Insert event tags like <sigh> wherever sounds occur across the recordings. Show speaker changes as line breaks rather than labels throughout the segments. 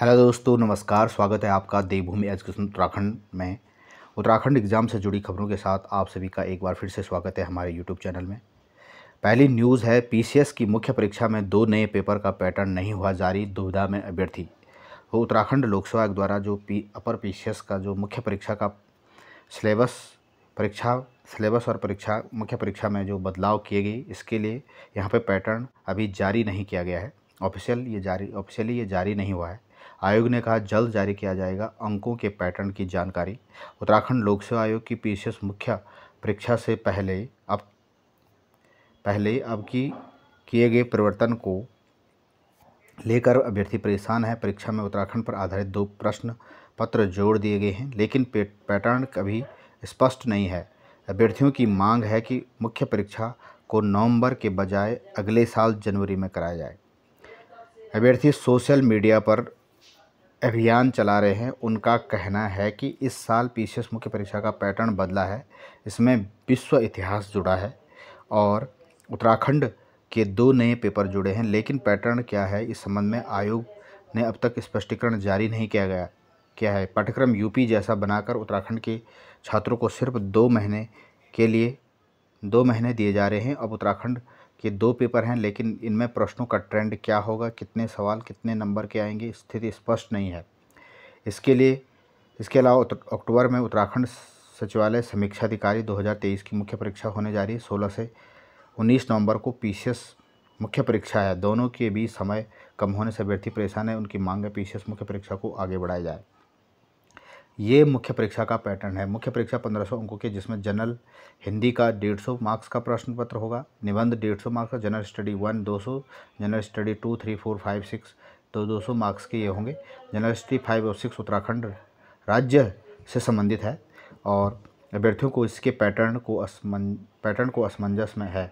hello दोस्तों नमस्कार स्वागत है आपका देवभूमि एजुकेशन उत्तराखंड में उत्तराखंड एग्ज़ाम से जुड़ी खबरों के साथ आप सभी का एक बार फिर से स्वागत है हमारे यूट्यूब चैनल में पहली न्यूज़ है पीसीएस की मुख्य परीक्षा में दो नए पेपर का पैटर्न नहीं हुआ जारी दुविधा में अभ्यर्थी वो तो उत्तराखंड लोक सेवा द्वारा जो पी अपर पी का जो मुख्य परीक्षा का सिलेबस परीक्षा सिलेबस और परीक्षा मुख्य परीक्षा में जो बदलाव किए गए इसके लिए यहाँ पर पैटर्न अभी जारी नहीं किया गया है ऑफिशियल ये जारी ऑफिशियली ये जारी नहीं हुआ है आयोग ने कहा जल्द जारी किया जाएगा अंकों के पैटर्न की जानकारी उत्तराखंड लोक सेवा आयोग की पी मुख्य परीक्षा से पहले अब पहले अब की किए गए परिवर्तन को लेकर अभ्यर्थी परेशान है परीक्षा में उत्तराखंड पर आधारित दो प्रश्न पत्र जोड़ दिए गए हैं लेकिन पैटर्न कभी स्पष्ट नहीं है अभ्यर्थियों की मांग है कि मुख्य परीक्षा को नवंबर के बजाय अगले साल जनवरी में कराया जाए अभ्यर्थी सोशल मीडिया पर अभियान चला रहे हैं उनका कहना है कि इस साल पी मुख्य परीक्षा का पैटर्न बदला है इसमें विश्व इतिहास जुड़ा है और उत्तराखंड के दो नए पेपर जुड़े हैं लेकिन पैटर्न क्या है इस संबंध में आयोग ने अब तक स्पष्टीकरण जारी नहीं किया गया क्या है पाठ्यक्रम यूपी जैसा बनाकर उत्तराखंड के छात्रों को सिर्फ दो महीने के लिए दो महीने दिए जा रहे हैं अब उत्तराखंड कि दो पेपर हैं लेकिन इनमें प्रश्नों का ट्रेंड क्या होगा कितने सवाल कितने नंबर के आएंगे स्थिति स्पष्ट नहीं है इसके लिए इसके अलावा अक्टूबर में उत्तराखंड सचिवालय समीक्षा अधिकारी 2023 की मुख्य परीक्षा होने जा रही है सोलह से उन्नीस नवंबर को पीसीएस मुख्य परीक्षा है दोनों के बीच समय कम होने से अभ्यर्थी परेशान है उनकी मांग है पी मुख्य परीक्षा को आगे बढ़ाया जाए ये मुख्य परीक्षा का पैटर्न है मुख्य परीक्षा पंद्रह सौ अंकों की जिसमें जनरल हिंदी का डेढ़ सौ मार्क्स का प्रश्न पत्र होगा निबंध डेढ़ सौ मार्क्स का जनरल स्टडी वन दो सौ general study two three four five six तो दो सौ मार्क्स के ये होंगे जनरल स्टडी फाइव और सिक्स उत्तराखंड राज्य से संबंधित है और अभ्यर्थियों को इसके पैटर्न को असमन पैटर्न को असमंजस में है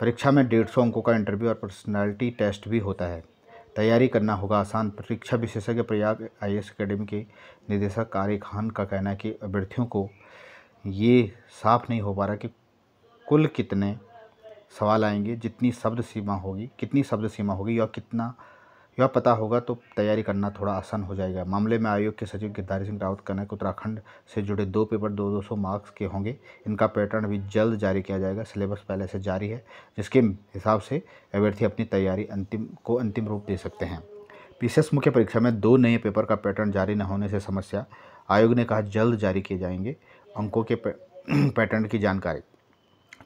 परीक्षा में डेढ़ सौ अंकों का इंटरव्यू और पर्सनैलिटी टेस्ट भी होता है तैयारी करना होगा आसान परीक्षा विशेषज्ञ प्रयाग आई एस अकेडमी के निदेशक कारी खान का कहना है कि अभ्यर्थियों को ये साफ नहीं हो पा रहा कि कुल कितने सवाल आएंगे जितनी शब्द सीमा होगी कितनी शब्द सीमा होगी या कितना यह पता होगा तो तैयारी करना थोड़ा आसान हो जाएगा मामले में आयोग के सचिव गिरधारी सिंह रावत कनक उत्तराखंड से जुड़े दो पेपर दो दो सौ मार्क्स के होंगे इनका पैटर्न भी जल्द जारी किया जाएगा सिलेबस पहले से जारी है जिसके हिसाब से अभ्यर्थी अपनी तैयारी अंतिम को अंतिम रूप दे सकते हैं पी मुख्य परीक्षा में दो नए पेपर का पैटर्न जारी न होने से समस्या आयोग ने कहा जल्द जारी किए जाएंगे अंकों के <clears throat> पैटर्न की जानकारी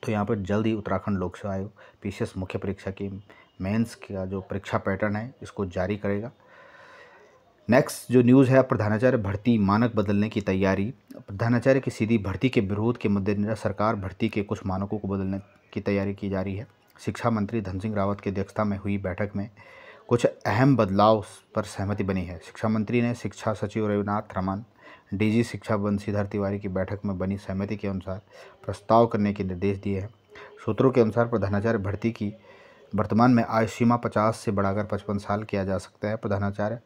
तो यहाँ पर जल्द ही उत्तराखंड लोक सेवा आयोग पी मुख्य परीक्षा की मेंस का जो परीक्षा पैटर्न है इसको जारी करेगा नेक्स्ट जो न्यूज़ है प्रधानाचार्य भर्ती मानक बदलने की तैयारी प्रधानाचार्य की सीधी भर्ती के विरोध के मद्देनजर सरकार भर्ती के कुछ मानकों को बदलने की तैयारी की जा रही है शिक्षा मंत्री धन सिंह रावत की अध्यक्षता में हुई बैठक में कुछ अहम बदलाव पर सहमति बनी है शिक्षा मंत्री ने शिक्षा सचिव रविनाथ रमन डीजी शिक्षा बंशीधर तिवारी की बैठक में बनी सहमति के अनुसार प्रस्ताव करने के निर्देश दिए हैं सूत्रों के अनुसार प्रधानाचार्य भर्ती की वर्तमान में आयु सीमा पचास से बढ़ाकर पचपन साल किया जा सकता है प्रधानाचार्य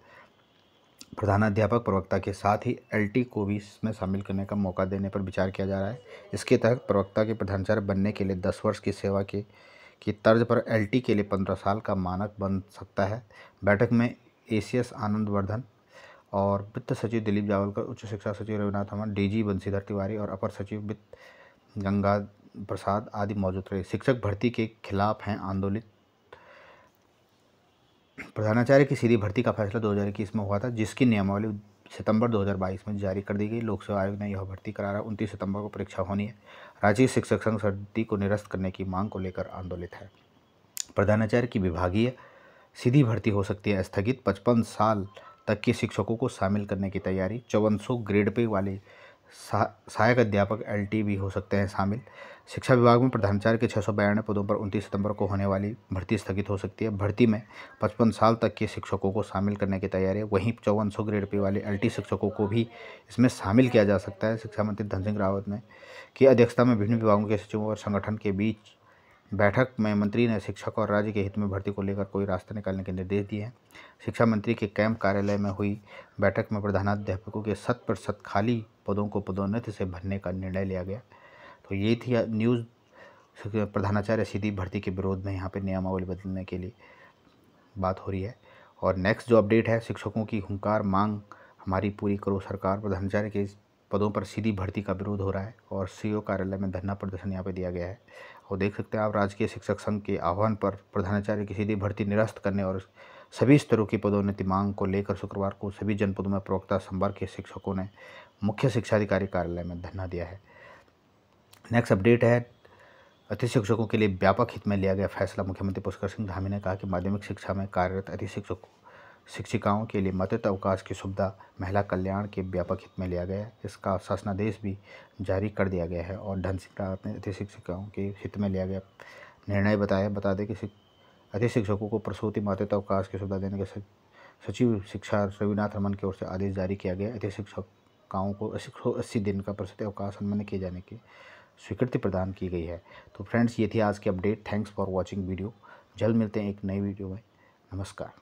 प्रधानाध्यापक प्रवक्ता के साथ ही एलटी को भी इसमें शामिल करने का मौका देने पर विचार किया जा रहा है इसके तहत प्रवक्ता के प्रधानाचार्य बनने के लिए दस वर्ष की सेवा के की तर्ज पर एलटी के लिए पंद्रह साल का मानक बन सकता है बैठक में एसीएस आनंद वर्धन और वित्त सचिव दिलीप जावलकर उच्च शिक्षा सचिव रविनाथ डी जी बंशीधर तिवारी और अपर सचिव वित्त गंगा प्रसाद आदि मौजूद रहे शिक्षक भर्ती के खिलाफ हैं आंदोलित प्रधानाचार्य की सीधी भर्ती का फैसला दो में हुआ था जिसकी नियमावली सितंबर 2022 में जारी कर दी गई लोक सेवा आयोग ने यह भर्ती करा रहा उनतीस सितंबर को परीक्षा होनी है राज्य शिक्षक संघ सर्दी को निरस्त करने की मांग को लेकर आंदोलित है प्रधानाचार्य की विभागीय सीधी भर्ती हो सकती है स्थगित 55 साल तक के शिक्षकों को शामिल करने की तैयारी चौवन ग्रेड पे वाले सहायक अध्यापक एल भी हो सकते हैं शामिल शिक्षा विभाग में प्रधानाचार्य के छः सौ बयानवे पदों पर उनतीस सितंबर को होने वाली भर्ती स्थगित हो सकती है भर्ती में पचपन साल तक के शिक्षकों को शामिल करने की तैयारी है वहीं चौवन सौ ग्रेड पे वाले एल शिक्षकों को भी इसमें शामिल किया जा सकता है शिक्षा मंत्री धन सिंह रावत ने की अध्यक्षता में विभिन्न विभागों के सचिवों और संगठन के बीच बैठक में मंत्री ने शिक्षक और राज्य के हित में भर्ती को लेकर कोई रास्ता निकालने के निर्देश दिए हैं शिक्षा मंत्री के कैंप कार्यालय में हुई बैठक में प्रधानाध्यापकों के शत प्रतिशत खाली पदों को पदोन्नति से भरने का निर्णय लिया गया तो ये थी न्यूज़ प्रधानाचार्य सीधी भर्ती के विरोध में यहाँ पर नियमावली बदलने के लिए बात हो रही है और नेक्स्ट जो अपडेट है शिक्षकों की हंकार मांग हमारी पूरी करो सरकार प्रधानाचार्य के पदों पर सीधी भर्ती का विरोध हो रहा है और सीईओ कार्यालय में धरना प्रदर्शन यहाँ पे दिया गया है और देख सकते हैं आप राजकीय शिक्षक संघ के आह्वान पर प्रधानाचार्य की सीधी भर्ती निरस्त करने और सभी स्तरों की पदोन्नति मांग को लेकर शुक्रवार को सभी जनपदों में प्रवक्ता संवर्ग के शिक्षकों ने मुख्य शिक्षाधिकारी कार्यालय में धरना दिया है नेक्स्ट अपडेट है अति शिक्षकों के लिए व्यापक हित में लिया गया फैसला मुख्यमंत्री पुष्कर सिंह धामी ने कहा कि माध्यमिक शिक्षा में कार्यरत अति शिक्षकों शिक्षिकाओं के लिए मतित अवकाश की सुविधा महिला कल्याण के व्यापक हित में लिया गया इसका शासनादेश भी जारी कर दिया गया है और ढंग शिक्षक ने अति शिक्षिकाओं के हित में लिया गया निर्णय बताया बता दें कि अति शिक्षकों को प्रसूति मातृत्व अवकाश की सुविधा देने के सचिव शिक्षा रविनाथ रमन की ओर से आदेश जारी किया गया अति शिक्षिकाओं को अस्सी दिन का प्रसूति अवकाश अनुमन्य किए जाने की स्वीकृति प्रदान की गई है तो फ्रेंड्स ये थी आज की update thanks for watching video जल्द मिलते हैं एक नई वीडियो में नमस्कार